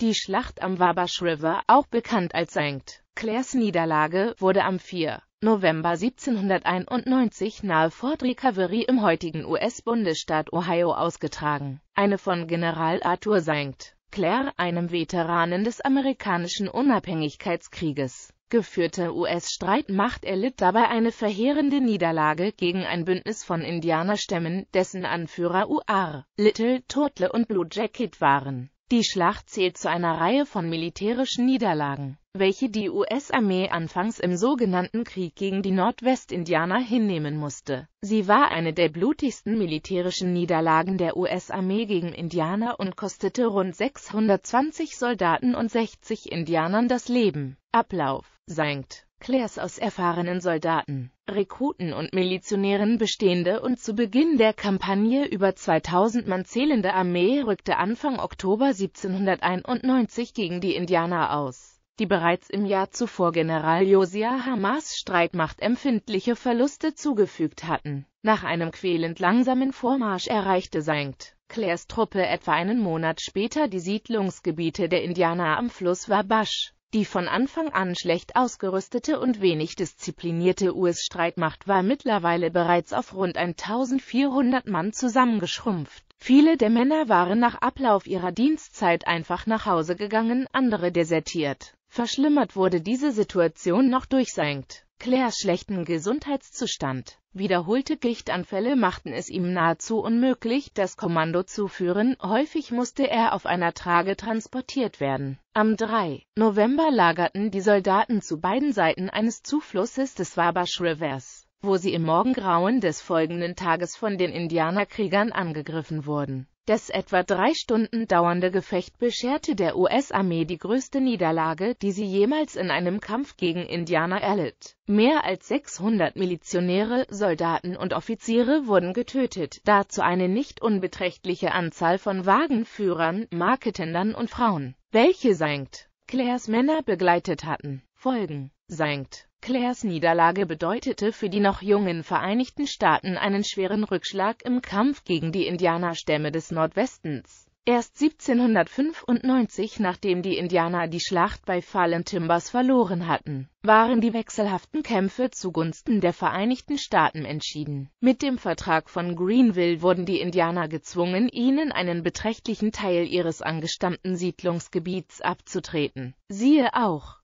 Die Schlacht am Wabash River, auch bekannt als St. Clairs Niederlage, wurde am 4. November 1791 nahe Fort Recovery im heutigen US-Bundesstaat Ohio ausgetragen. Eine von General Arthur St. Clair, einem Veteranen des amerikanischen Unabhängigkeitskrieges, geführte US-Streitmacht erlitt dabei eine verheerende Niederlage gegen ein Bündnis von Indianerstämmen, dessen Anführer U.R. Little, Turtle und Blue Jacket waren die Schlacht zählt zu einer Reihe von militärischen Niederlagen, welche die US-Armee anfangs im sogenannten Krieg gegen die Nordwestindianer hinnehmen musste. Sie war eine der blutigsten militärischen Niederlagen der US-Armee gegen Indianer und kostete rund 620 Soldaten und 60 Indianern das Leben. Ablauf Sankt Clairs aus erfahrenen Soldaten Rekruten und Milizionären bestehende und zu Beginn der Kampagne über 2000 Mann zählende Armee rückte Anfang Oktober 1791 gegen die Indianer aus, die bereits im Jahr zuvor General Josiah Hamas Streitmacht empfindliche Verluste zugefügt hatten. Nach einem quälend langsamen Vormarsch erreichte St. Clairs Truppe etwa einen Monat später die Siedlungsgebiete der Indianer am Fluss Wabash. Die von Anfang an schlecht ausgerüstete und wenig disziplinierte US-Streitmacht war mittlerweile bereits auf rund 1400 Mann zusammengeschrumpft. Viele der Männer waren nach Ablauf ihrer Dienstzeit einfach nach Hause gegangen, andere desertiert. Verschlimmert wurde diese Situation noch durch Sankt Claires schlechten Gesundheitszustand. Wiederholte Gichtanfälle machten es ihm nahezu unmöglich, das Kommando zu führen, häufig musste er auf einer Trage transportiert werden. Am 3. November lagerten die Soldaten zu beiden Seiten eines Zuflusses des Wabash Rivers, wo sie im Morgengrauen des folgenden Tages von den Indianerkriegern angegriffen wurden. Das etwa drei Stunden dauernde Gefecht bescherte der US-Armee die größte Niederlage, die sie jemals in einem Kampf gegen Indianer erlitt. Mehr als 600 Milizionäre, Soldaten und Offiziere wurden getötet, dazu eine nicht unbeträchtliche Anzahl von Wagenführern, Marketendern und Frauen, welche St. Clairs Männer begleitet hatten. Folgen sankt. Claires Niederlage bedeutete für die noch jungen Vereinigten Staaten einen schweren Rückschlag im Kampf gegen die Indianerstämme des Nordwestens. Erst 1795, nachdem die Indianer die Schlacht bei Fallen Timbers verloren hatten, waren die wechselhaften Kämpfe zugunsten der Vereinigten Staaten entschieden. Mit dem Vertrag von Greenville wurden die Indianer gezwungen, ihnen einen beträchtlichen Teil ihres angestammten Siedlungsgebiets abzutreten. Siehe auch